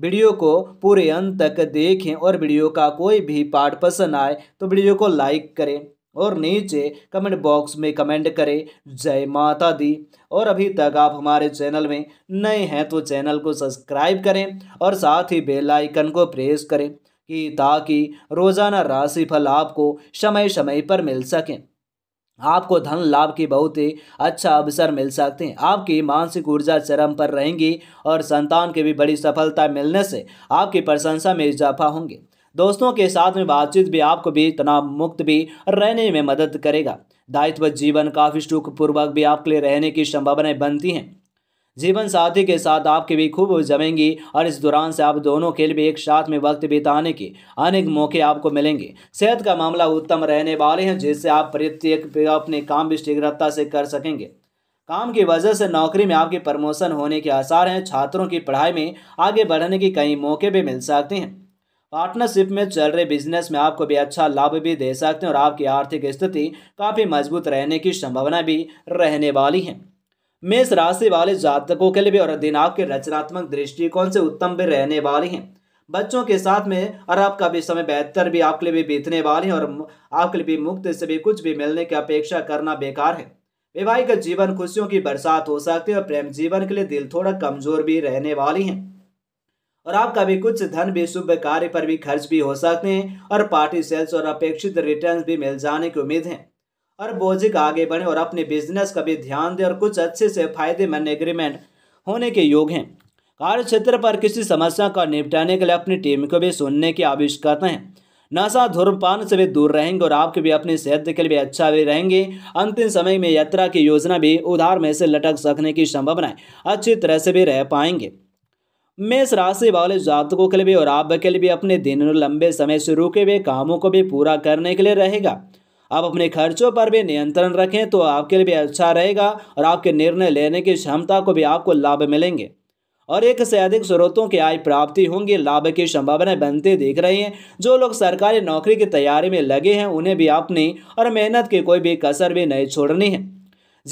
video को पूरे अंत तक देखें और वीडियो का कोई भी पार्ट पसंद आए तो वीडियो को लाइक करें और नीचे कमेंट बॉक्स में कमेंट करें जय माता दी और अभी तक आप हमारे चैनल में नए हैं तो चैनल को सब्सक्राइब करें और साथ ही बेल आइकन को प्रेस करें कि ताकि रोज़ाना राशिफल आपको समय समय पर मिल सकें आपको धन लाभ के बहुत ही अच्छा अवसर मिल सकते हैं आपकी मानसिक ऊर्जा चरम पर रहेंगी और संतान की भी बड़ी सफलता मिलने से आपकी प्रशंसा में इजाफा होंगे दोस्तों के साथ में बातचीत भी आपको भी तनाव मुक्त भी रहने में मदद करेगा दायित्व जीवन काफ़ी सुखपूर्वक भी आपके लिए रहने की संभावनाएं बनती हैं जीवन साथी के साथ आपकी भी खूब जमेंगी और इस दौरान से आप दोनों के लिए एक साथ में वक्त बिताने के अनेक मौके आपको मिलेंगे सेहत का मामला उत्तम रहने वाले हैं जिससे आप प्रत्येक अपने काम भी शीघ्रता से कर सकेंगे काम की वजह से नौकरी में आपके प्रमोशन होने के आसार हैं छात्रों की पढ़ाई में आगे बढ़ने के कई मौके भी मिल सकते हैं पार्टनरशिप में चल रहे बिजनेस में आपको भी अच्छा लाभ भी दे सकते हैं और आपकी आर्थिक स्थिति काफ़ी मजबूत रहने की संभावना भी रहने वाली है मेष राशि वाले जातकों के लिए भी और दिन आपके रचनात्मक दृष्टिकोण से उत्तम भी रहने वाले हैं बच्चों के साथ में और आपका भी समय बेहतर भी आपके लिए भी बीतने वाले हैं और आपके लिए भी मुक्त से भी कुछ भी मिलने की अपेक्षा करना बेकार है वैवाहिक जीवन खुशियों की बरसात हो सकती है और प्रेम जीवन के लिए दिल थोड़ा कमजोर भी रहने वाली है और आपका भी कुछ धन भी शुभ कार्य पर भी खर्च भी हो सकते हैं और पार्टी सेल्स और अपेक्षित रिटर्न भी मिल जाने की उम्मीद है बोझिक आगे बढ़े और अपने बिजनेस का भी ध्यान दें और कुछ अच्छे से फायदेमंद एग्रीमेंट होने के योग हैं कार्य क्षेत्र पर किसी समस्या का निपटाने के लिए अपनी टीम को भी सुनने की आवश्यकता है नशा धूम्रपान से भी दूर रहेंगे और आपके भी अपनी सेहत के लिए भी अच्छा भी रहेंगे अंतिम समय में यात्रा की योजना भी उधार में से लटक सकने की संभावनाएं अच्छी तरह से भी रह पाएंगे मेष राशि वाले जातकों के लिए भी और आप के लिए भी अपने दिन लंबे समय से रुके हुए कामों को भी पूरा करने के लिए रहेगा आप अपने खर्चों पर भी नियंत्रण रखें तो आपके लिए भी अच्छा रहेगा और आपके निर्णय लेने की क्षमता को भी आपको लाभ मिलेंगे और एक से अधिक स्रोतों की आय प्राप्ति होंगी लाभ की संभावनाएं बनती दिख रही हैं जो लोग सरकारी नौकरी की तैयारी में लगे हैं उन्हें भी अपनी और मेहनत की कोई भी कसर भी नहीं छोड़नी है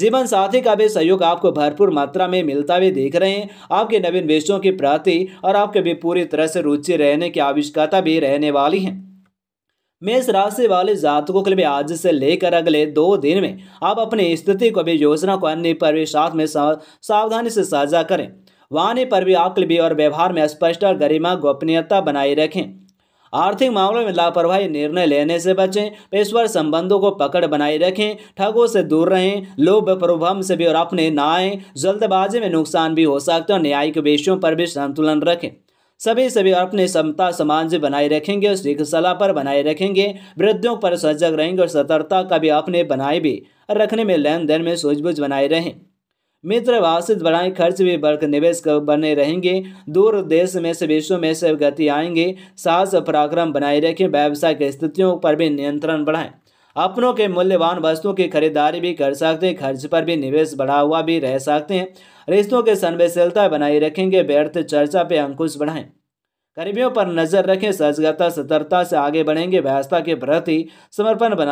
जीवन साथी का भी सहयोग आपको भरपूर मात्रा में मिलता भी दिख रहे हैं आपके नवीन विषयों की प्राप्ति और आपके भी पूरी तरह से रुचि रहने की आवश्यकता भी रहने वाली है मेष राशि वाले जातकों के लिए आज से लेकर अगले दो दिन में आप अपनी स्थिति को भी योजना को अन्य पर भी साथ में सावधानी से साझा करें वाणी पर भी आपके भी और व्यवहार में स्पष्ट और गरिमा गोपनीयता बनाए रखें आर्थिक मामलों में लापरवाही निर्णय लेने से बचें पेशवर संबंधों को पकड़ बनाए रखें ठगों से दूर रहें लोभ प्रभम से भी और अपने ना आए जल्दबाजी में नुकसान भी हो सकता है न्यायिक विषयों पर भी संतुलन रखें सभी सभी अपने समता समान से बनाए रखेंगे और सलाह पर बनाए रखेंगे वृद्धियों पर सजग रहेंगे और सतर्कता का भी अपने बनाए भी रखने में लेन देन में सूझबूझ बनाए रहें मित्र वासित बढ़ाए खर्च भी बढ़कर निवेश बने रहेंगे दूर देश में से विश्व में से गति आएंगे साहस पराक्रम बनाए रखें व्यवसाय की स्थितियों पर भी नियंत्रण बढ़ाएं अपनों के मूल्यवान वस्तुओं की खरीदारी भी कर सकते हैं खर्च पर भी निवेश बढ़ा हुआ भी रह सकते हैं रिश्तों के संवेदशीलता बनाए रखेंगे व्यर्थ चर्चा पे अंकुश बढ़ाएं करीबियों पर नजर रखें सजगता सतर्कता से आगे बढ़ेंगे व्यवस्था के प्रति समर्पण बना